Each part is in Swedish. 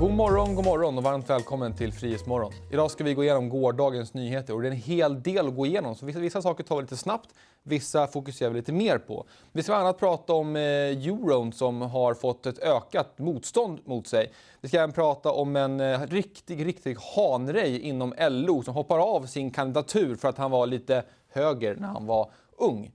God morgon, god morgon och varmt välkommen till Frihetsmorgon. Idag ska vi gå igenom gårdagens nyheter och det är en hel del att gå igenom. Så vissa, vissa saker tar vi lite snabbt, vissa fokuserar vi lite mer på. Vi ska bland annat prata om eh, euron som har fått ett ökat motstånd mot sig. Vi ska även prata om en eh, riktig, riktig hanrej inom LO som hoppar av sin kandidatur för att han var lite höger när han var ung.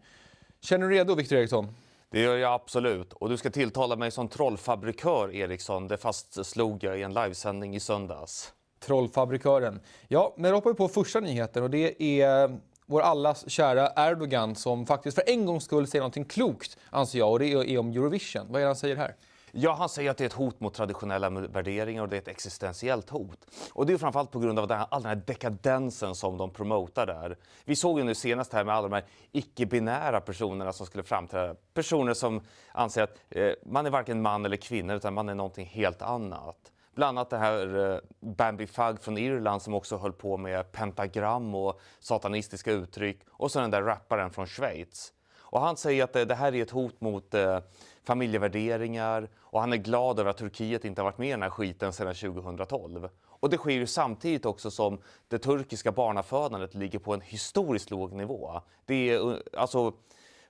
Känner du redo, Victor Eriksson? Det gör jag absolut. Och du ska tilltala mig som trollfabrikör, Eriksson. Det fastslog jag i en livesändning i söndags. Trollfabrikören. Ja, men då hoppar vi på första nyheten och det är vår allas kära Erdogan som faktiskt för en gångs skull säger någonting klokt, anser jag, och det är om Eurovision. Vad är det han säger här? Ja, han säger att det är ett hot mot traditionella värderingar och det är ett existentiellt hot. Och det är framförallt på grund av den här, all den här dekadensen som de promotar där. Vi såg ju nu senast här med alla de här icke-binära personerna som skulle framträda. Personer som anser att eh, man är varken man eller kvinna utan man är någonting helt annat. Bland annat det här eh, Bambi Fugg från Irland som också höll på med pentagram och satanistiska uttryck och så den där rapparen från Schweiz. Och han säger att det här är ett hot mot eh, familjevärderingar och han är glad över att Turkiet inte har varit med i den här skiten sedan 2012. Och det sker ju samtidigt också som det turkiska barnafödandet ligger på en historiskt låg nivå. Det är eh, alltså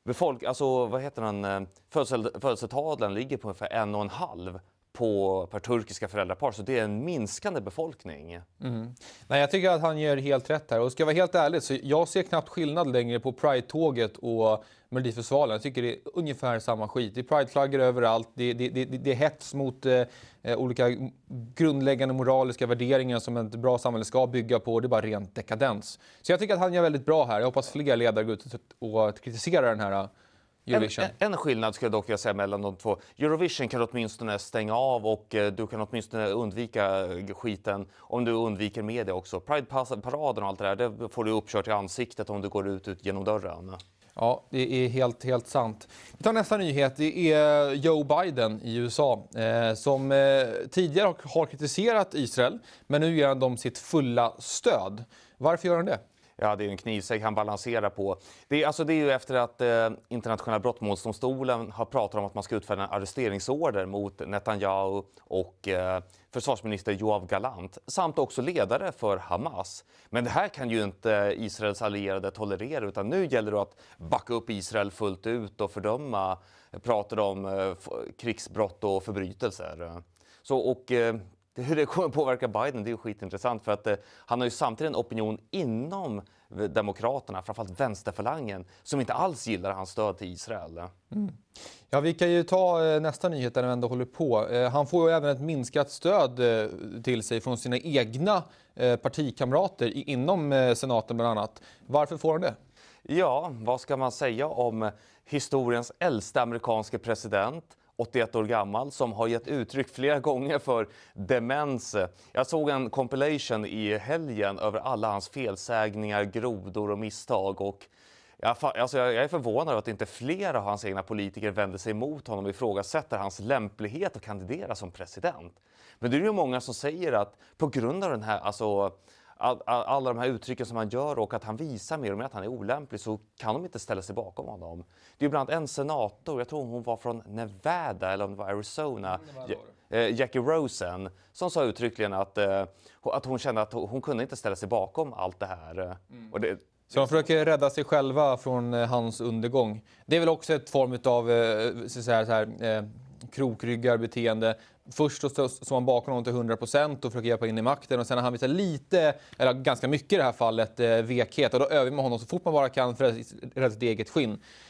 befolk, alltså vad heter den, eh, födelsel, födelsetalen ligger på ungefär en och en halv på, per turkiska föräldrapar, så det är en minskande befolkning. Mm. Nej, jag tycker att han gör helt rätt här. Och ska jag vara helt ärlig, så jag ser knappt skillnad längre på Pride-tåget och Melodifestivalen. Jag tycker det är ungefär samma skit. Det är prideflaggor överallt, det, det, det, det, är hets mot eh, eh, olika grundläggande moraliska värderingar som ett bra samhälle ska bygga på. Det är bara ren dekadens. Så jag tycker att han gör väldigt bra här. Jag hoppas fler ledare går ut och kritiserar den här eh, Eurovision. En, en skillnad skulle jag dock vilja säga mellan de två. Eurovision kan du åtminstone stänga av och eh, du kan åtminstone undvika eh, skiten om du undviker media också. Pride-paraden och allt det där, det får du uppkört i ansiktet om du går ut, ut genom dörren. Ja, det är helt, helt sant. Vi tar nästa nyhet. Det är Joe Biden i USA eh, som eh, tidigare har kritiserat Israel men nu ger han dem sitt fulla stöd. Varför gör han det? Ja, det är en knivsäck han balanserar på. Det är, alltså, det är ju efter att eh, internationella brottmålsdomstolen har pratat om att man ska utfärda en arresteringsorder mot Netanyahu och eh, försvarsminister Joav Galant samt också ledare för Hamas. Men det här kan ju inte Israels allierade tolerera utan nu gäller det att backa upp Israel fullt ut och fördöma, eh, pratar om eh, krigsbrott och förbrytelser. Så, och, eh, hur det kommer påverka Biden det är ju skitintressant för att eh, han har ju samtidigt en opinion inom Demokraterna, framförallt vänsterfalangen, som inte alls gillar hans stöd till Israel. Mm. Ja, vi kan ju ta eh, nästa nyhet där vi ändå håller på. Eh, han får ju även ett minskat stöd eh, till sig från sina egna eh, partikamrater i, inom eh, senaten bland annat. Varför får han det? Ja, vad ska man säga om historiens äldsta amerikanske president? 81 år gammal, som har gett uttryck flera gånger för demens. Jag såg en compilation i helgen över alla hans felsägningar, grodor och misstag. Och jag, alltså jag är förvånad över att inte fler av hans egna politiker vänder sig emot honom och ifrågasätter hans lämplighet att kandidera som president. Men det är ju många som säger att på grund av den här alltså, all, all, alla de här uttrycken som han gör och att han visar mer och mer att han är olämplig så kan de inte ställa sig bakom honom. Det är bland annat en senator, jag tror hon var från Nevada eller om det var Arizona, mm, eh, Jackie Rosen, som sa uttryckligen att, eh, att hon kände att hon kunde inte ställa sig bakom allt det här. Mm. Det, så de försöker rädda sig själva från eh, hans undergång. Det är väl också ett form av så här, så här, krokryggar beteende först så står man bakom honom till 100 och försöker hjälpa in i makten. Och sen har han visat lite, eller ganska mycket i det här fallet, eh, vekhet. Och då övar man honom så fort man bara kan för rädda sitt eget skinn.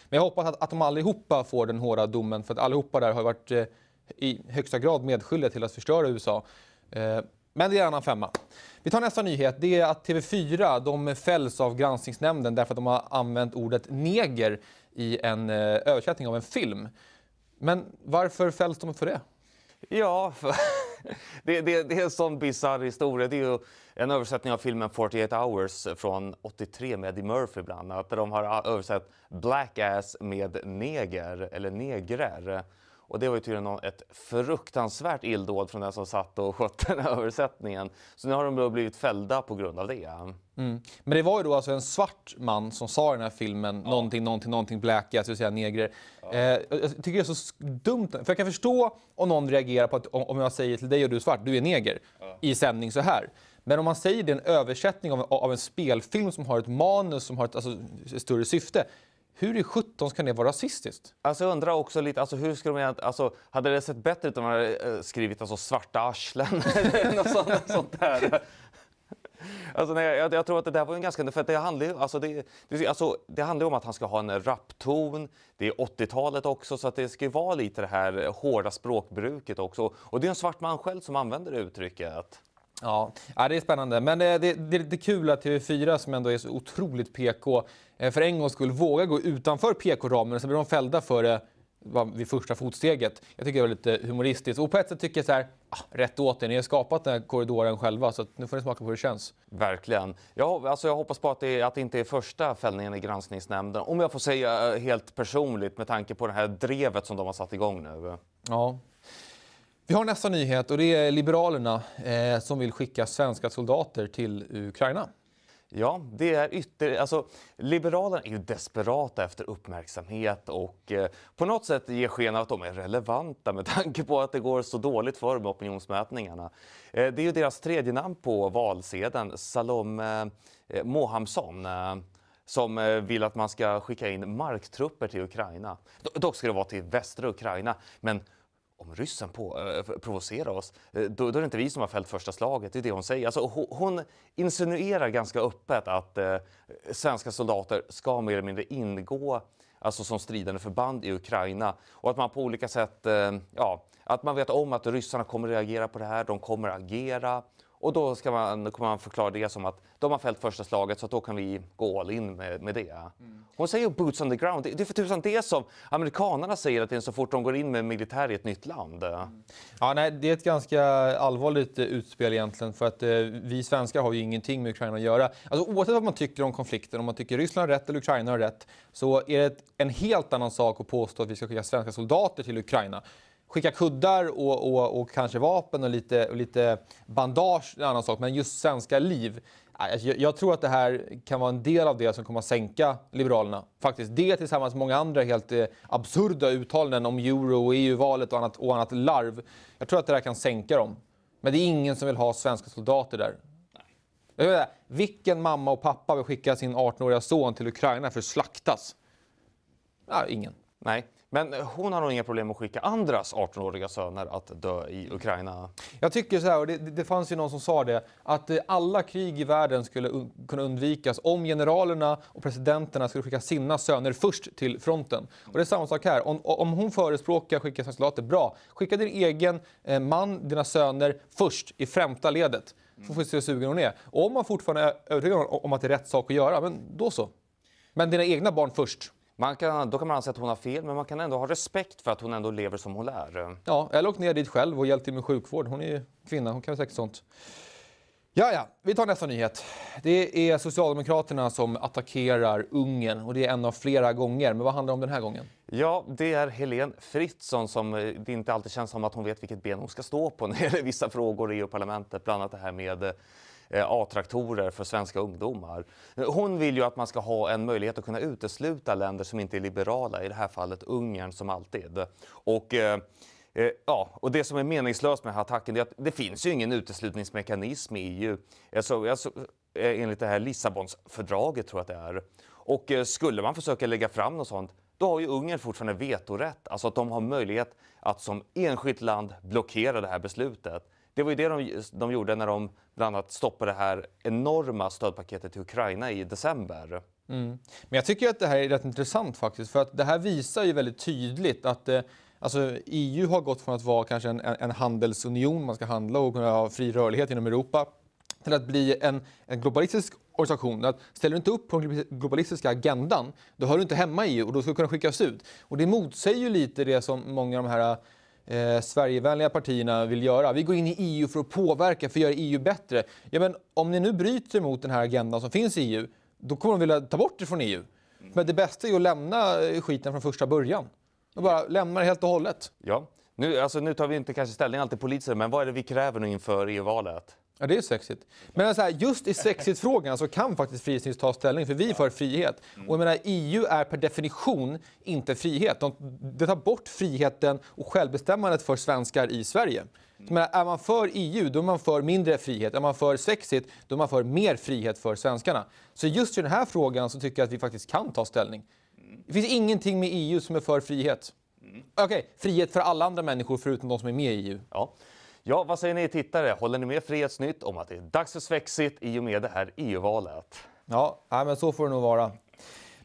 Men jag hoppas att, att de allihopa får den hårda domen. För att allihopa där har varit eh, i högsta grad medskyldiga till att förstöra USA. Eh, men det är en annan femma. Vi tar nästa nyhet. Det är att TV4 de fälls av Granskningsnämnden därför att de har använt ordet neger i en eh, översättning av en film. Men varför fälls de för det? Ja, det, det, det, är en sån bisarr historia. Det är ju en översättning av filmen 48 hours från 83 med Eddie Murphy bland annat. Där de har översatt black ass med neger eller negrer. Och det var ju tydligen ett fruktansvärt illdåd från den som satt och skötte den översättningen. Så nu har de då blivit fällda på grund av det. Mm. Men det var ju då alltså en svart man som sa i den här filmen ja. någonting, någonting, någonting black, alltså säga negrer. Ja. Eh, jag tycker det är så dumt, för jag kan förstå om någon reagerar på att om jag säger till dig och du är svart, du är neger, ja. i sändning så här. Men om man säger det i en översättning av en, av en spelfilm som har ett manus som har ett alltså, större syfte, hur i sjutton kan det vara rasistiskt? Alltså jag undrar också lite, alltså hur skulle man, alltså, hade det sett bättre ut om man hade eh, skrivit alltså, svarta arslen eller något sånt, sånt där? Alltså, nej, jag, jag, tror att det där var en ganska... För det handlar ju alltså det, det, alltså, det handlar om att han ska ha en rapton. Det är 80-talet också, så att det ska ju vara lite det här eh, hårda språkbruket också. Och det är en svart man själv som använder det uttrycket. Ja, det är spännande. Men eh, det, det, det, det är kul att TV4, som ändå är så otroligt PK, Eh, för en gångs skull vågar gå utanför PK-ramen. och Sen blir de fällda för eh, det vid första fotsteget. Jag tycker det var lite humoristiskt. Och på ett sätt tycker jag så här, ah, rätt åt er, ni har skapat den här korridoren själva så nu får ni smaka på hur det känns. Verkligen. Jag, alltså jag hoppas på att det, att det inte är första fällningen i granskningsnämnden. Om jag får säga eh, helt personligt med tanke på det här drevet som de har satt igång nu. Ja. Vi har nästa nyhet och det är Liberalerna eh, som vill skicka svenska soldater till Ukraina. Ja, det är ytter... Alltså, Liberalerna är ju desperata efter uppmärksamhet och eh, på något sätt ger sken av att de är relevanta med tanke på att det går så dåligt för dem med opinionsmätningarna. Eh, det är ju deras tredje namn på valsedeln, Salome eh, Mohamsson eh, som eh, vill att man ska skicka in marktrupper till Ukraina. Dock ska det vara till västra Ukraina, men om ryssen på, äh, eh, provocerar oss, eh, då, då, är det inte vi som har fällt första slaget. Det är det hon säger. Alltså, hon, hon insinuerar ganska öppet att äh, svenska soldater ska mer eller mindre ingå alltså som stridande förband i Ukraina och att man på olika sätt, äh, ja, att man vet om att ryssarna kommer reagera på det här, de kommer agera och då ska man, kommer man förklara det som att de har fällt första slaget så att då kan vi gå all in med, med det. Mm. Hon säger boots on the ground. Det, det är för tusan det som amerikanerna säger att det är så fort de går in med militär i ett nytt land. Mm. Ja, nej, det är ett ganska allvarligt eh, utspel egentligen för att eh, vi svenskar har ju ingenting med Ukraina att göra. Alltså, oavsett vad man tycker om konflikten, om man tycker Ryssland har rätt eller Ukraina har rätt, så är det en helt annan sak att påstå att vi ska skicka svenska soldater till Ukraina skicka kuddar och, och, och kanske vapen och lite, och lite bandage, en annan sak. Men just svenska liv. Äh, jag, jag, tror att det här kan vara en del av det som kommer att sänka Liberalerna. Faktiskt. Det tillsammans med många andra helt eh, absurda uttalanden om euro och EU-valet och annat, och annat larv. Jag tror att det här kan sänka dem. Men det är ingen som vill ha svenska soldater där. Jag vet, vilken mamma och pappa vill skicka sin 18-åriga son till Ukraina för att slaktas? Ja, ingen. Nej, men hon har nog inga problem att skicka andras 18-åriga söner att dö i Ukraina. Jag tycker så här, och det, det fanns ju någon som sa det, att eh, alla krig i världen skulle kunna undvikas om generalerna och presidenterna skulle skicka sina söner först till fronten. Och det är samma sak här. Om, om hon förespråkar att skicka sina soldater, bra. Skicka din egen eh, man, dina söner, först i främsta ledet. Så får vi se hur sugen hon är. Och om man fortfarande är övertygad om att det är rätt sak att göra, men då så. Men dina egna barn först. Man kan, då kan man anse att hon har fel, men man kan ändå ha respekt för att hon ändå lever som hon lär. Ja, eller åkt ner dit själv och hjälpt till med sjukvård. Hon är ju kvinna, hon kan säkert sånt. Ja, ja, vi tar nästa nyhet. Det är Socialdemokraterna som attackerar Ungern och det är en av flera gånger. Men vad handlar det om den här gången? Ja, det är Helene Fritzon som eh, det inte alltid känns som att hon vet vilket ben hon ska stå på när det gäller vissa frågor i EU-parlamentet, bland annat det här med eh, Eh, A-traktorer för svenska ungdomar. Hon vill ju att man ska ha en möjlighet att kunna utesluta länder som inte är liberala, i det här fallet Ungern som alltid. Och, eh, eh, Ja, och det som är meningslöst med attacken är att det finns ju ingen uteslutningsmekanism i EU. Alltså, alltså, enligt det här Lissabonsfördraget tror jag att det är. Och skulle man försöka lägga fram något sånt, då har ju Ungern fortfarande vetorätt. Alltså att de har möjlighet att som enskilt land blockera det här beslutet. Det var ju det de, de gjorde när de bland annat stoppade det här enorma stödpaketet till Ukraina i december. Mm. Men jag tycker att det här är rätt intressant faktiskt, för att det här visar ju väldigt tydligt att eh, Alltså, EU har gått från att vara kanske en, en, handelsunion, man ska handla och kunna ha fri rörlighet inom Europa, till att bli en, en globalistisk organisation. Att ställer du inte upp på den globalistiska agendan, då hör du inte hemma i EU och då ska du kunna skickas ut. Och det motsäger ju lite det som många av de här eh, Sverigevänliga partierna vill göra. Vi går in i EU för att påverka, för att göra EU bättre. Ja, men om ni nu bryter mot den här agendan som finns i EU, då kommer de vilja ta bort det från EU. Men det bästa är att lämna eh, skiten från första början. Och bara lämna det helt och hållet. Ja. Nu, alltså, nu tar vi inte kanske ställning alltid politiskt, men vad är det vi kräver nu inför EU-valet? Ja, det är sexigt. Men alltså här, just i sexigt-frågan så kan faktiskt Frihetsnytt ta ställning, för vi är för frihet. Mm. Och jag menar, EU är per definition inte frihet. De, det tar bort friheten och självbestämmandet för svenskar i Sverige. Mm. Men är man för EU, då är man för mindre frihet. Är man för sexigt, då är man för mer frihet för svenskarna. Så just i den här frågan så tycker jag att vi faktiskt kan ta ställning. Mm. Det finns ingenting med EU som är för frihet. Okej, okay, frihet för alla andra människor förutom de som är med i EU. Ja. Ja, vad säger ni tittare? Håller ni med Frihetsnytt om att det är dags för svexit i och med det här EU-valet? Ja, men så får det nog vara.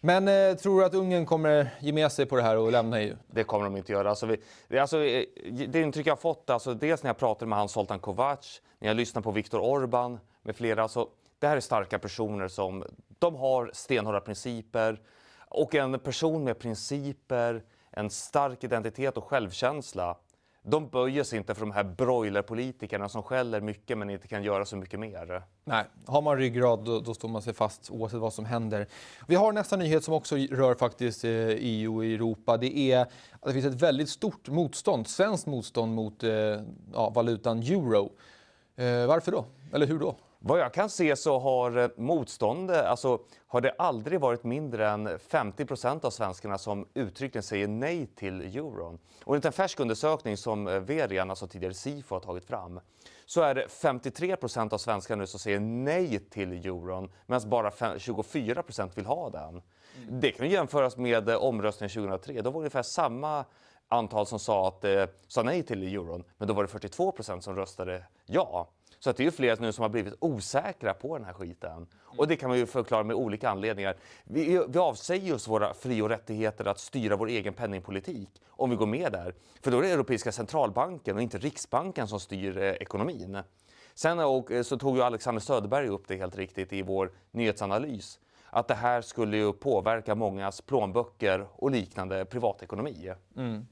Men eh, tror du att Ungern kommer ge med sig på det här och lämna EU? Det kommer de inte göra. Alltså, vi, det, alltså, eh, det intryck jag fått, alltså, dels när jag pratade med han Zoltan Kovac, när jag lyssnade på Viktor Orban med flera. Alltså, det här är starka personer som de har stenhårda principer. Och en person med principer, en stark identitet och självkänsla de böjer sig inte för de här broilerpolitikerna som skäller mycket men inte kan göra så mycket mer. Nej, har man ryggrad då, då står man sig fast oavsett vad som händer. Vi har nästa nyhet som också rör faktiskt EU eh, e och Europa. Det är att det finns ett väldigt stort motstånd, svenskt motstånd mot eh, ja, valutan euro. Eh, varför då? Eller hur då? Vad jag kan se så har eh, motståndet, eh, alltså har det aldrig varit mindre än 50 av svenskarna som uttryckligen säger nej till euron. Och enligt en färsk undersökning som eh, Verian, alltså tidigare Sifo, har tagit fram så är det 53 av svenskarna nu som säger nej till euron medan bara 24 vill ha den. Mm. Det kan jämföras med omröstningen 2003. Då var det ungefär samma antal som sa, att, sa nej till euron men då var det 42 som röstade ja. Så att det är ju flera nu som har blivit osäkra på den här skiten. Och det kan man ju förklara med olika anledningar. Vi, vi avsäger oss våra fri och rättigheter att styra vår egen penningpolitik om vi går med där. För då är det Europeiska centralbanken och inte Riksbanken som styr eh, ekonomin. Sen och, eh, så tog ju Alexander Söderberg upp det helt riktigt i vår nyhetsanalys. Att det här skulle ju påverka mångas plånböcker och liknande privatekonomi. Mm.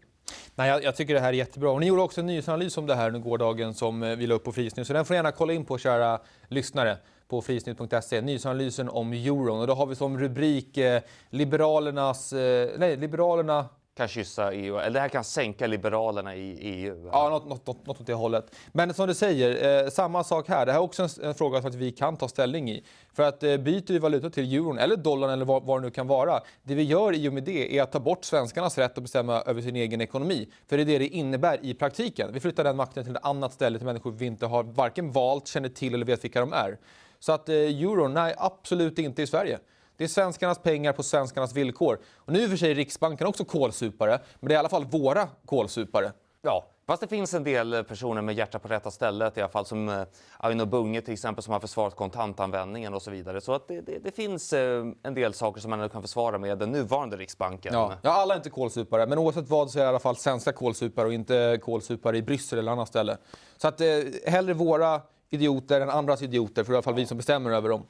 Nej, jag, jag, tycker det här är jättebra. Och ni gjorde också en nyhetsanalys om det här under gårdagen som eh, vi la upp på Frysnytt. Så den får ni gärna kolla in på, kära lyssnare på frisnytt.se, nyhetsanalysen om euron. Och då har vi som rubrik eh, Liberalernas, eh, nej, Liberalerna kan kyssa EU, eller det här kan sänka liberalerna i EU. Ja, något, något, något, något åt det hållet. Men som du säger, eh, samma sak här. Det här är också en, en fråga som vi kan ta ställning i. För att eh, byter vi valuta till euron eller dollarn eller vad, vad, det nu kan vara. Det vi gör i och med det är att ta bort svenskarnas rätt att bestämma över sin egen ekonomi. För det är det det innebär i praktiken. Vi flyttar den makten till ett annat ställe till människor vi inte har varken valt, känner till eller vet vilka de är. Så att eh, euron, nej absolut inte i Sverige. Det är svenskarnas pengar på svenskarnas villkor. Och nu är i och för sig Riksbanken också kolsupare, men det är i alla fall våra kolsupare. Ja, Fast det finns en del personer med hjärta på rätta stället, i alla fall som eh, Aino Bunge till exempel som har försvarat kontantanvändningen och så vidare. Så att det, det, det finns eh, en del saker som man kan försvara med den nuvarande Riksbanken. Ja, ja alla är inte kolsupare, men oavsett vad så är det i alla fall svenska kolsupare och inte kolsupare i Bryssel eller annat ställe. Så att eh, hellre våra idioter än andras idioter, för det är i alla fall vi som bestämmer över dem.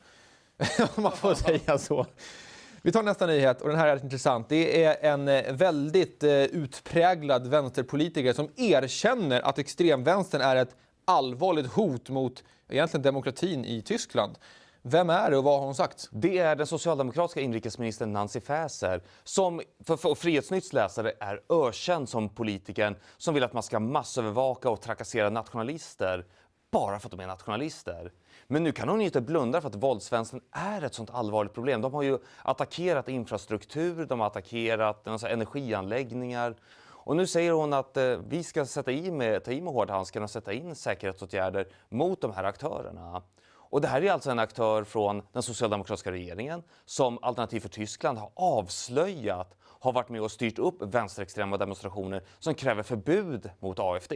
om man får säga så. Vi tar nästa nyhet och den här är intressant. Det är en eh, väldigt eh, utpräglad vänsterpolitiker som erkänner att extremvänstern är ett allvarligt hot mot egentligen demokratin i Tyskland. Vem är det och vad har hon sagt? Det är den socialdemokratiska inrikesministern Nancy Faeser som för Frihetsnytts läsare är ökänd som politikern som vill att man ska massövervaka och trakassera nationalister bara för att de är nationalister. Men nu kan hon inte blunda för att våldsvänstern är ett sånt allvarligt problem. De har ju attackerat infrastruktur, de har attackerat alltså, energianläggningar. Och nu säger hon att eh, vi ska sätta i med, ta i med hårdhandskarna och sätta in säkerhetsåtgärder mot de här aktörerna. Och det här är alltså en aktör från den socialdemokratiska regeringen som Alternativ för Tyskland har avslöjat har varit med och styrt upp vänsterextrema demonstrationer som kräver förbud mot AFD.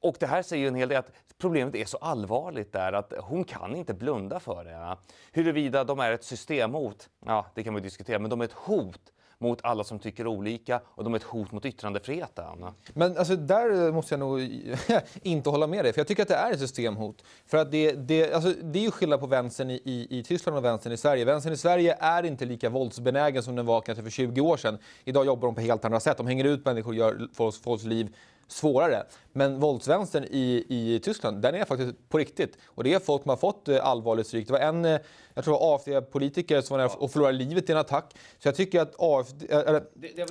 Och det här säger en hel del, att problemet är så allvarligt där att hon kan inte blunda för det. Huruvida de är ett systemhot, ja det kan man diskutera, men de är ett hot mot alla som tycker olika och de är ett hot mot yttrandefriheten. Men alltså, där måste jag nog inte hålla med dig, för jag tycker att det är ett systemhot. För att det, det, alltså, det är ju skillnad på vänstern i, i, i, Tyskland och vänstern i Sverige. Vänstern i Sverige är inte lika våldsbenägen som den var kanske för 20 år sedan. Idag jobbar de på helt andra sätt. De hänger ut människor, och gör folks, folks liv svårare. Men våldsvänstern i, i Tyskland, den är faktiskt på riktigt. Och det är folk som har fått eh, allvarligt stryk. Det var en, eh, jag tror AFD-politiker som var nära och förlorade livet i en attack. Så jag tycker att AFD, äh, eh,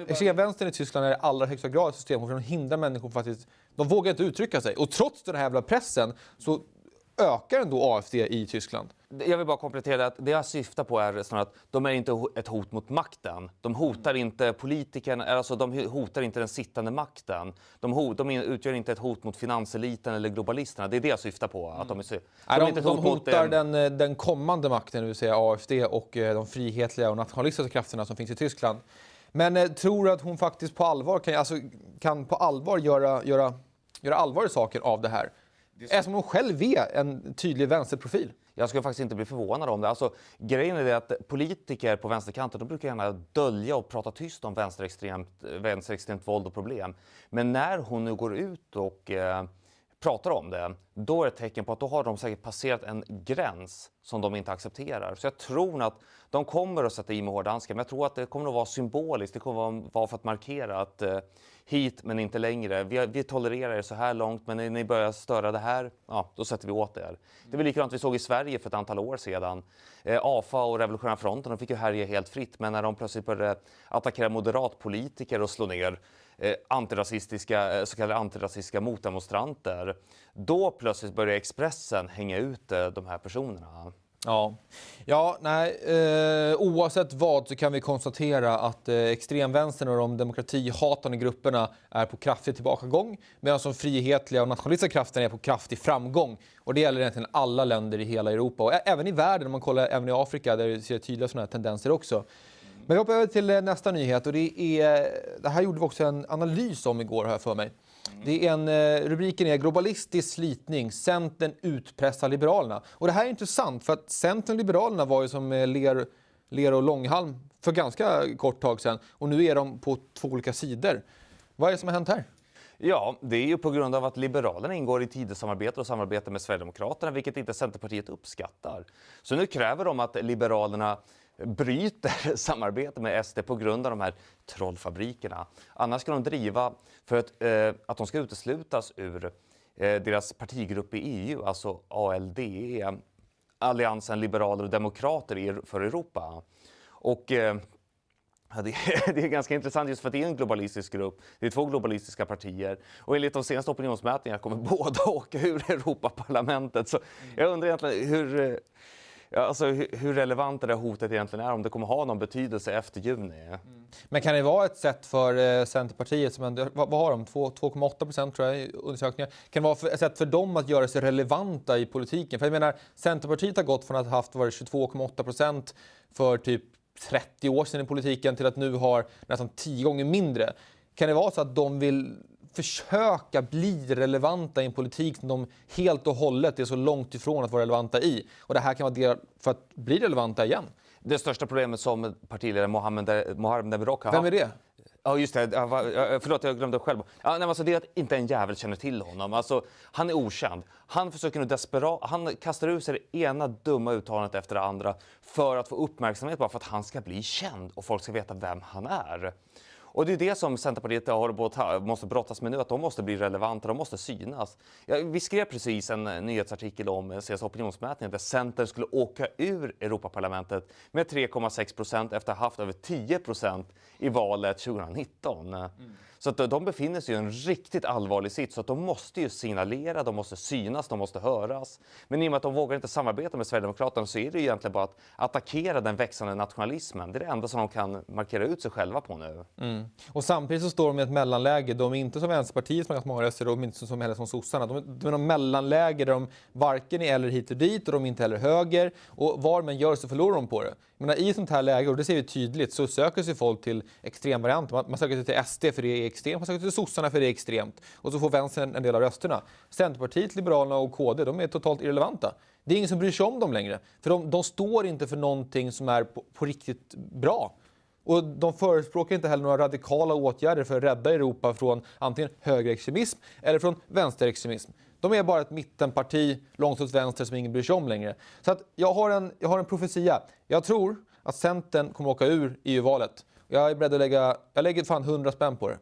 extremvänstern i Tyskland är i allra högsta grad ett system för de hindrar människor från att de vågar inte uttrycka sig. Och trots den här jävla pressen så ökar ändå AFD i Tyskland. Jag vill bara komplettera det att det jag syftar på är snarare att de är inte ett hot mot makten. De hotar mm. inte politikerna, alltså de hotar inte den sittande makten. De, hot, de utgör inte ett hot mot finanseliten eller globalisterna. Det är det jag syftar på. Att de, mm. är, de, är de, inte de hotar den, eh, den kommande makten, det vill säga AFD och eh, de frihetliga och nationalistiska krafterna som finns i Tyskland. Men eh, tror du att hon faktiskt på allvar kan, alltså, kan på allvar göra, göra, göra allvar i saken av det här? Det är som hon själv är en tydlig vänsterprofil. Jag skulle faktiskt inte bli förvånad om det. Alltså, grejen är det att politiker på vänsterkanten de brukar gärna dölja och prata tyst om vänsterextremt, vänsterextremt våld och problem. Men när hon nu går ut och eh, pratar om det, då är det ett tecken på att då har de säkert passerat en gräns som de inte accepterar. Så jag tror att de kommer att sätta i med hårdhandsken, men jag tror att det kommer att vara symboliskt. Det kommer att vara för att markera att eh, hit men inte längre. Vi, vi, tolererar er så här långt, men när ni börjar störa det här, ja, då sätter vi åt er. Det var likadant vi såg i Sverige för ett antal år sedan. Eh, AFA och Revolutionära fronten, de fick ju härja helt fritt, men när de plötsligt började attackera moderatpolitiker och slå ner Eh, antirasistiska, eh, så kallade antirasistiska motdemonstranter. Då plötsligt börjar Expressen hänga ut eh, de här personerna. Ja, ja nej, eh, oavsett vad så kan vi konstatera att eh, extremvänstern och de demokratihatande grupperna är på kraftig tillbakagång medan de frihetliga och nationalistiska krafterna är på kraftig framgång. Och det gäller egentligen alla länder i hela Europa och även i världen, om man kollar även i Afrika där vi ser tydliga sådana här tendenser också. Men vi hoppar över till eh, nästa nyhet. Och det, är, det här gjorde vi också en analys om igår, har jag för mig. Det är en, eh, rubriken är Globalistisk slitning. Centern utpressar Liberalerna. Och det här är intressant, för att Centern och Liberalerna var ju som eh, ler, ler och långhalm för ganska kort tag sedan. Och nu är de på två olika sidor. Vad är det som har hänt här? Ja, det är ju på grund av att Liberalerna ingår i Tidösamarbetet och samarbetar med Sverigedemokraterna, vilket inte Centerpartiet uppskattar. Så nu kräver de att Liberalerna bryter samarbete med SD på grund av de här trollfabrikerna. Annars ska de driva för att, eh, att de ska uteslutas ur eh, deras partigrupp i EU, alltså ALDE, Alliansen Liberaler och Demokrater för Europa. Och, eh, det är, det är ganska intressant just för att det är en globalistisk grupp. Det är två globalistiska partier och enligt de senaste opinionsmätningarna kommer båda åka ur Europaparlamentet. Så jag undrar egentligen hur eh, alltså, hur relevant det hotet egentligen är, om det kommer ha någon betydelse efter juni. Mm. Men kan det vara ett sätt för eh, Centerpartiet, som ändå, vad, har de, 2,8 procent tror jag i undersökningar. Kan det vara ett sätt för dem att göra sig relevanta i politiken? För jag menar, Centerpartiet har gått från att ha haft 22,8 procent för typ 30 år sedan i politiken till att nu har nästan 10 gånger mindre. Kan det vara så att de vill försöka bli relevanta i en politik som de helt och hållet är så långt ifrån att vara relevanta i. Och det här kan vara del för att bli relevanta igen. Det största problemet som partiledaren Mohammed, Demirok har Vem är det? Ja, just det. förlåt, jag glömde själv. Ja, nej, alltså, det är att inte en jävel känner till honom. Alltså, han är okänd. Han försöker nu desperat... Han kastar ur sig det ena dumma uttalandet efter det andra för att få uppmärksamhet bara för att han ska bli känd och folk ska veta vem han är. Och det är det som Centerpartiet har, måste brottas med nu, att de måste bli relevanta, de måste synas. Ja, vi skrev precis en eh, nyhetsartikel om eh, CS opinionsmätningen där Centern skulle åka ur Europaparlamentet med 3,6 procent efter att ha haft över 10 procent i valet 2019. Mm. Så att de befinner sig i en riktigt allvarlig sits, så att de måste ju signalera, de måste synas, de måste höras. Men i och med att de vågar inte samarbeta med Sverigedemokraterna så är det ju egentligen bara att attackera den växande nationalismen. Det är det enda som de kan markera ut sig själva på nu. Mm. Och samtidigt så står de i ett mellanläge. De är inte som Vänsterpartiet som har ganska många röster och inte som heller som sossarna. De, de är ett mellanläge där de varken är eller hit och dit och de är inte heller höger. Och vad man gör så förlorar de på det menar, I sånt här läge, och det ser vi tydligt, så söker sig folk till extremvarianter. Man, man söker sig till SD för det är extremt, man söker sig till sossarna för det är extremt. Och så får vänstern en del av rösterna. Centerpartiet, Liberalerna och KD, de är totalt irrelevanta. Det är ingen som bryr sig om dem längre. För de, de står inte för någonting som är på, på riktigt bra. Och de förespråkar inte heller några radikala åtgärder för att rädda Europa från antingen högerextremism eller från vänsterextremism. De är bara ett mittenparti långt åt vänster som ingen bryr sig om längre. Så att jag, har en, jag har en profetia. Jag tror att Centern kommer åka ur EU-valet. Jag är beredd att lägga, jag lägger fan 100 spänn på det.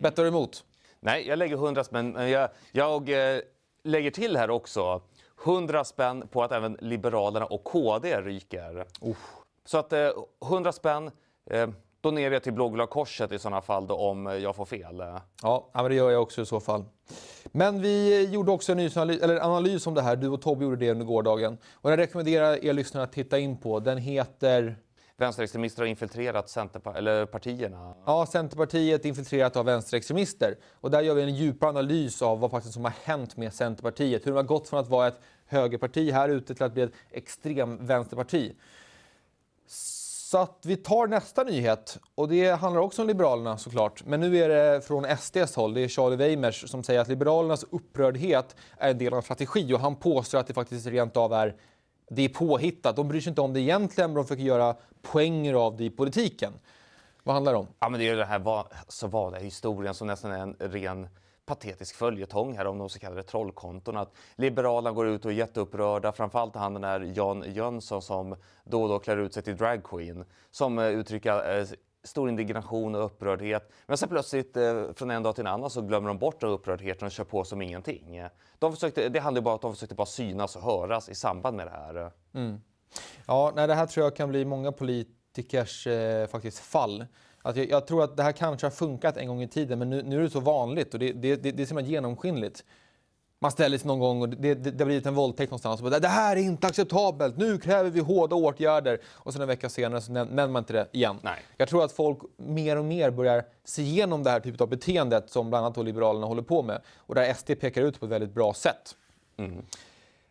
Bettar du emot? Nej, jag lägger 100 spänn. Men jag, jag eh, lägger till här också 100 spänn på att även Liberalerna och KD ryker. Oh. Så att 100 eh, spänn. Eh, då ner jag till Blågula Korset i sådana fall då, om eh, jag får fel. Eh. Ja, men det gör jag också i så fall. Men vi eh, gjorde också en analys, eller analys om det här. Du och Tobbe gjorde det under gårdagen. Och den rekommenderar er lyssnare att titta in på. Den heter vänsterextremister har infiltrerat Centerpa eller partierna. Ja, Centerpartiet infiltrerat av vänsterextremister. Och där gör vi en djupare analys av vad faktiskt som har hänt med Centerpartiet. Hur de har gått från att vara ett högerparti här ute till att bli ett extremvänsterparti. vänsterparti. Så att vi tar nästa nyhet. och Det handlar också om Liberalerna såklart. Men nu är det från SDs håll. Det är Charlie Weimers som säger att Liberalernas upprördhet är en del av en strategi. Och han påstår att det faktiskt rent av är, det är påhittat. De bryr sig inte om det egentligen, men de försöker göra poänger av det i politiken. Vad handlar det om? Ja, men det är den här va, så alltså, var det historien som nästan är en ren patetisk följetong här om de så kallade trollkonton. Att Liberalerna går ut och är jätteupprörda, framförallt han den här Jan Jönsson som då och då klär ut sig till dragqueen, som eh, uttrycker eh, stor indignation och upprördhet. Men sen plötsligt eh, från en dag till en annan så glömmer de bort den upprördheten och kör på som ingenting. De försökte, det handlar bara om att de försökte bara synas och höras i samband med det här. Mm. Ja, nej, det här tror jag kan bli många politikers eh, faktiskt fall. Att jag, jag, tror att det här kanske har funkat en gång i tiden men nu, nu är det så vanligt och det, det, det, det är så genomskinligt. Man ställer sig någon gång och det, det, det har blivit en våldtäkt någonstans. Och bara, det här är inte acceptabelt, nu kräver vi hårda åtgärder. Och sen en vecka senare så nämner man inte det igen. Nej. Jag tror att folk mer och mer börjar se igenom det här typet av beteendet som bland annat Liberalerna håller på med. Och där SD pekar ut på ett väldigt bra sätt. Mm.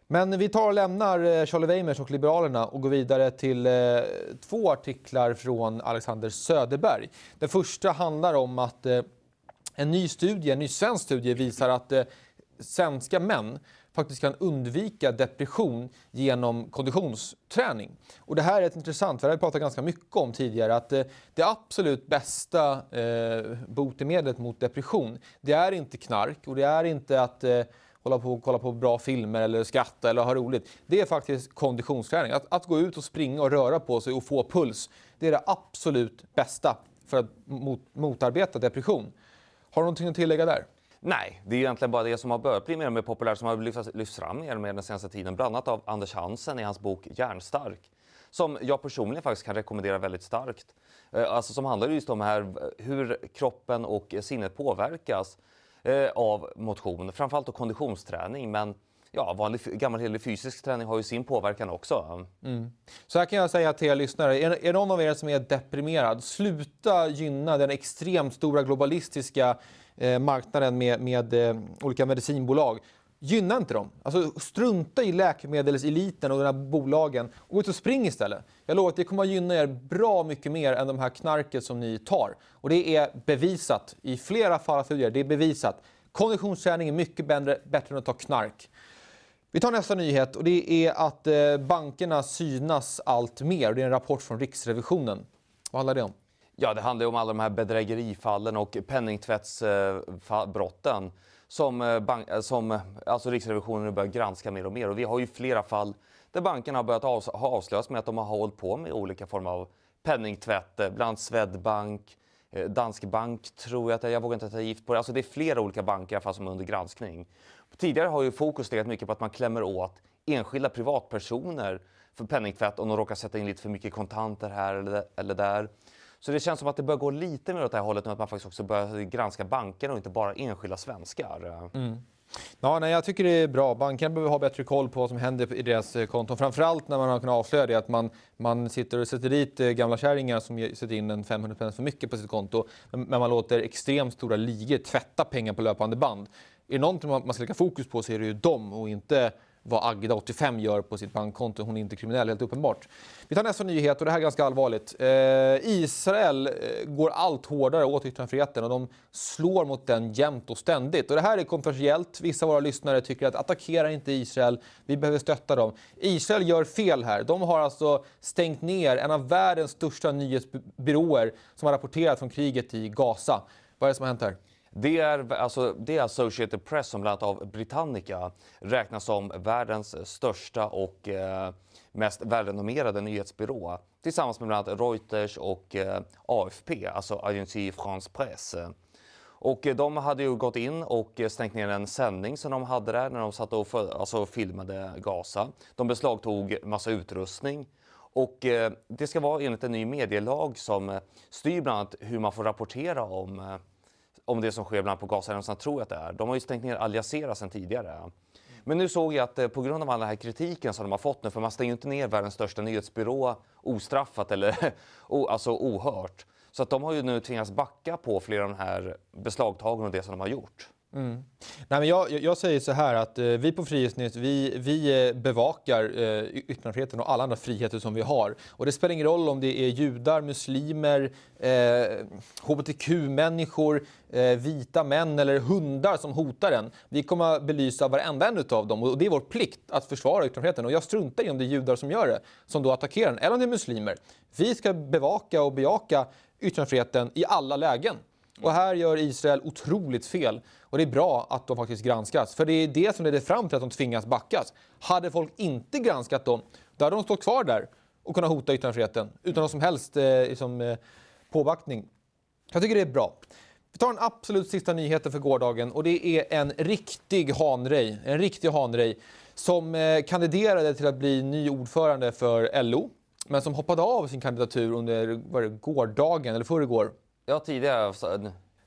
Men vi tar och lämnar eh, Charlie Weimers och Liberalerna och går vidare till eh, två artiklar från Alexander Söderberg. Den första handlar om att eh, en ny studie, en ny svensk studie visar att svenska män faktiskt kan undvika depression genom konditionsträning. Och det här är ett intressant, för det har vi pratat ganska mycket om tidigare, att det absolut bästa botemedlet mot depression, det är inte knark och det är inte att hålla på, kolla på bra filmer eller skratta eller ha roligt. Det är faktiskt konditionsträning. Att, att gå ut och springa och röra på sig och få puls, det är det absolut bästa för att mot, motarbeta depression. Har du någonting att tillägga där? Nej, det är egentligen bara det som har börjat bli mer och mer populärt som har lyfts, lyfts fram mer och mer den senaste tiden, bland annat av Anders Hansen i hans bok Hjärnstark som jag personligen faktiskt kan rekommendera väldigt starkt. Eh, alltså som handlar just om här eh, hur kroppen och sinnet påverkas eh, av motion, framförallt och konditionsträning. Men ja, vanlig gammal helig fysisk träning har ju sin påverkan också. Mm. Så här kan jag säga till er lyssnare. Är, är någon av er som är deprimerad, sluta gynna den extremt stora globalistiska eh, marknaden med, med eh, olika medicinbolag gynna inte dem. Alltså, strunta i läkemedelseliten och de här bolagen och gå ut och spring istället. Jag lovar att det kommer att gynna er bra mycket mer än de här knarket som ni tar. Och det är bevisat i flera fall studier. Det är bevisat. Konditionsträning är mycket bättre, bättre än att ta knark. Vi tar nästa nyhet och det är att eh, bankerna synas allt mer. Det är en rapport från Riksrevisionen. Vad handlar det om? Ja, det handlar om alla de här bedrägerifallen och penningtvättsbrotten. Eh, som, eh, bank, eh, som eh, alltså Riksrevisionen nu börjar granska mer och mer. Och vi har ju flera fall där bankerna har börjat avs ha avslöjats med att de har hållit på med olika former av penningtvätt, bland Swedbank, Danske Bank tror jag att jag vågar inte ta gift på det. Alltså det är flera olika banker i som är under granskning. Tidigare har ju fokus legat mycket på att man klämmer åt enskilda privatpersoner för penningtvätt om de råkar sätta in lite för mycket kontanter här eller där. Så det känns som att det börjar gå lite mer åt det här hållet nu att man faktiskt också börjar granska banker och inte bara enskilda svenskar. Mm. Ja, nej, jag tycker det är bra. Bankerna behöver ha bättre koll på vad som händer i deras eh, konton. Framförallt när man har kunnat avslöja det att man, man sitter och sätter dit eh, gamla kärringar som sätter in en 500 spänn för mycket på sitt konto. Men man låter extremt stora ligor tvätta pengar på löpande band. Är det någonting man ska lägga fokus på så är det ju dem och inte vad Agda, 85, gör på sitt bankkonto. Hon är inte kriminell, helt uppenbart. Vi tar nästa nyhet och det här är ganska allvarligt. Eh, Israel eh, går allt hårdare åt yttrandefriheten och de slår mot den jämt och ständigt. Och det här är kontroversiellt. Vissa av våra lyssnare tycker att attackera inte Israel, vi behöver stötta dem. Israel gör fel här. De har alltså stängt ner en av världens största nyhetsbyråer som har rapporterat från kriget i Gaza. Vad är det som har hänt här? Det är, alltså, det är Associated Press som bland annat av Britannica räknas som världens största och eh, mest välrenommerade nyhetsbyrå tillsammans med bland annat Reuters och eh, AFP, alltså Agency France Presse. Och eh, de hade ju gått in och stängt ner en sändning som de hade där när de satt och för, alltså, filmade Gaza. De beslagtog massa utrustning och eh, det ska vara enligt en ny medielag som eh, styr bland annat hur man får rapportera om om det som sker bland på Gazaremsan tror jag att det är. De har ju stängt ner Al Jazeera sedan tidigare. Men nu såg jag att eh, på grund av all den här kritiken som de har fått nu, för man stänger ju inte ner världens största nyhetsbyrå ostraffat eller alltså ohört. Så att de har ju nu tvingats backa på flera av de här beslagtagen och det som de har gjort. Mm. Nej, men jag, jag, säger så här att eh, vi på Frihetsnytt vi, vi eh, bevakar eh, yttrandefriheten och alla andra friheter som vi har. Och det spelar ingen roll om det är judar, muslimer, eh, hbtq-människor, eh, vita män eller hundar som hotar en. Vi kommer att belysa varenda en av dem och det är vår plikt att försvara yttrandefriheten. Och jag struntar i om det är judar som gör det, som då attackerar en, eller om det är muslimer. Vi ska bevaka och bejaka yttrandefriheten i alla lägen. Och här gör Israel otroligt fel. Och det är bra att de faktiskt granskas. För det är det som leder fram till att de tvingas backas. Hade folk inte granskat dem, då hade de stått kvar där och kunnat hota yttrandefriheten utan någon som helst eh, liksom, eh, påbackning. Jag tycker det är bra. Vi tar den absolut sista nyheten för gårdagen och det är en riktig hanrej, en riktig hanrej som eh, kandiderade till att bli ny ordförande för LO men som hoppade av sin kandidatur under var det, gårdagen, eller förrgår. Ja, tidigare.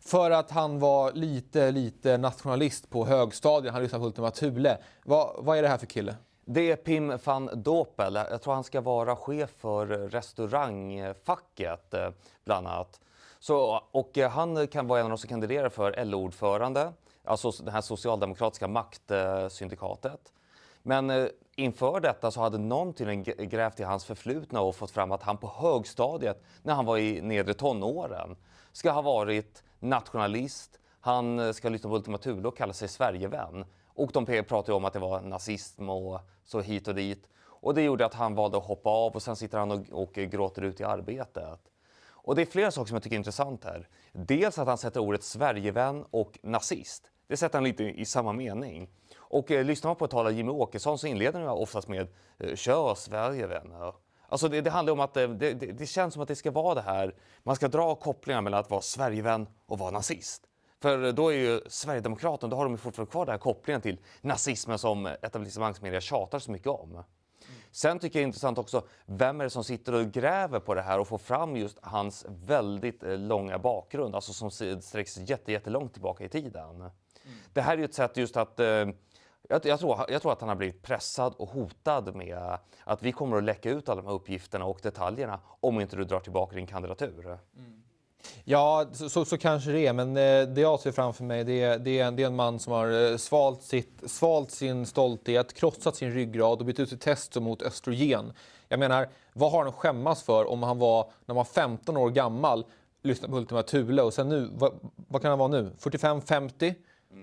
För att han var lite, lite nationalist på högstadiet. Han lyssnade på Ultima Thule. Vad, vad är det här för kille? Det är Pim van Dopel. Jag tror han ska vara chef för restaurangfacket, eh, bland annat. Så, och eh, han kan vara en av de som kandiderar för LO-ordförande, alltså det här socialdemokratiska maktsyndikatet. Men eh, inför detta så hade någon tydligen grävt i hans förflutna och fått fram att han på högstadiet, när han var i nedre tonåren, ska ha varit nationalist, han eh, ska lyssna på Ultima Thule och kalla sig Sverigevän. Och de pratade om att det var nazism och så hit och dit. Och det gjorde att han valde att hoppa av och sen sitter han och, och gråter ut i arbetet. Och det är flera saker som jag tycker är intressant här. Dels att han sätter ordet Sverigevän och nazist. Det sätter han lite i samma mening. Och eh, lyssnar man på ett tal av Jimmy Åkesson så inleder han oftast med eh, “Kör Sverigevän” Alltså det, det handlar om att eh, det, det, det, känns som att det ska vara det här, man ska dra kopplingar mellan att vara Sverigevän och vara nazist. För eh, då är ju Sverigedemokraterna, då har de fortfarande kvar den här kopplingen till nazismen som etablissemangsmedia tjatar så mycket om. Sen tycker jag det är intressant också, vem är det som sitter och gräver på det här och får fram just hans väldigt eh, långa bakgrund, alltså som sträcks jättelångt tillbaka i tiden. Mm. Det här är ju ett sätt just att jag, jag, tror, jag, tror, att han har blivit pressad och hotad med att vi kommer att läcka ut alla de här uppgifterna och detaljerna om inte du drar tillbaka din kandidatur. Mm. Ja, så, så, så, kanske det är, men eh, det jag ser framför mig det är, det är, en, det är en man som har eh, svalt, sitt, svalt sin stolthet, krossat sin ryggrad och bytt ut sitt test mot östrogen. Jag menar, vad har han att skämmas för om han var, när han var 15 år gammal, lyssnade på Ultima Thule och sen nu, vad, vad kan han vara nu? 45, 50?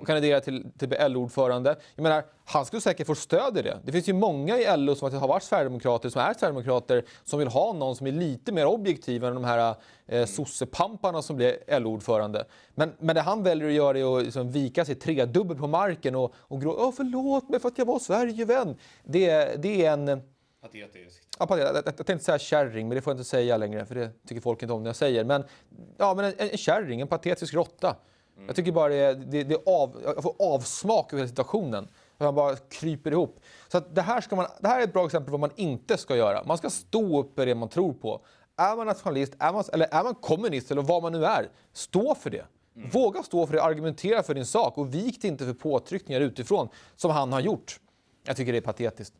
och kandiderar till, till LO-ordförande. Jag menar, han skulle säkert få stöd i det. Det finns ju många i LO som har varit sverigedemokrater, som är sverigedemokrater, som vill ha någon som är lite mer objektiv än de här eh, sossepamparna som blir LO-ordförande. Men, men det han väljer att göra är att liksom vika sig tredubbelt på marken och, och grå, Åh, förlåt mig för att jag var Sverigevän. Det, det är en... Patetiskt. Ja, Jag, jag tänkte säga kärring, men det får jag inte säga längre, för det tycker folk inte om när jag säger. Men, ja, men en, en kärring, en patetisk råtta. Mm. Jag tycker bara det, det, det av, jag får avsmak över hela situationen. Man bara kryper ihop. Så det, här ska man, det här är ett bra exempel på vad man inte ska göra. Man ska stå upp för det man tror på. Är man nationalist, är man, eller är man kommunist eller vad man nu är, stå för det. Mm. Våga stå för det, argumentera för din sak och vik dig inte för påtryckningar utifrån som han har gjort. Jag tycker det är patetiskt.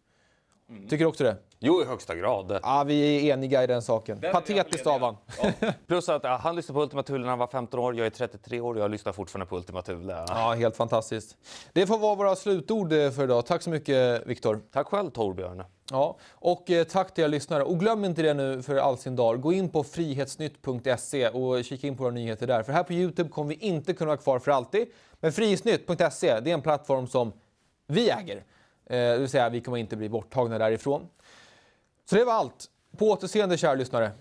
Mm. Tycker du också det? Jo, i högsta grad. Ja, vi är eniga i den saken. Den Patetiskt av honom. Ja. Plus att ja, han lyssnade på Ultima Thule när han var 15 år, jag är 33 år och jag lyssnar fortfarande på Ultima Thule. Ja, helt fantastiskt. Det får vara våra slutord eh, för idag. Tack så mycket, Viktor. Tack själv, Torbjörn. Ja, och eh, tack till er lyssnare. Och glöm inte det nu för all sin dag. Gå in på frihetsnytt.se och kika in på våra nyheter där. För här på Youtube kommer vi inte kunna vara kvar för alltid. Men frihetsnytt.se, det är en plattform som vi äger. Eh, det vill säga, vi kommer inte bli borttagna därifrån. Så det var allt. På återseende, kära lyssnare.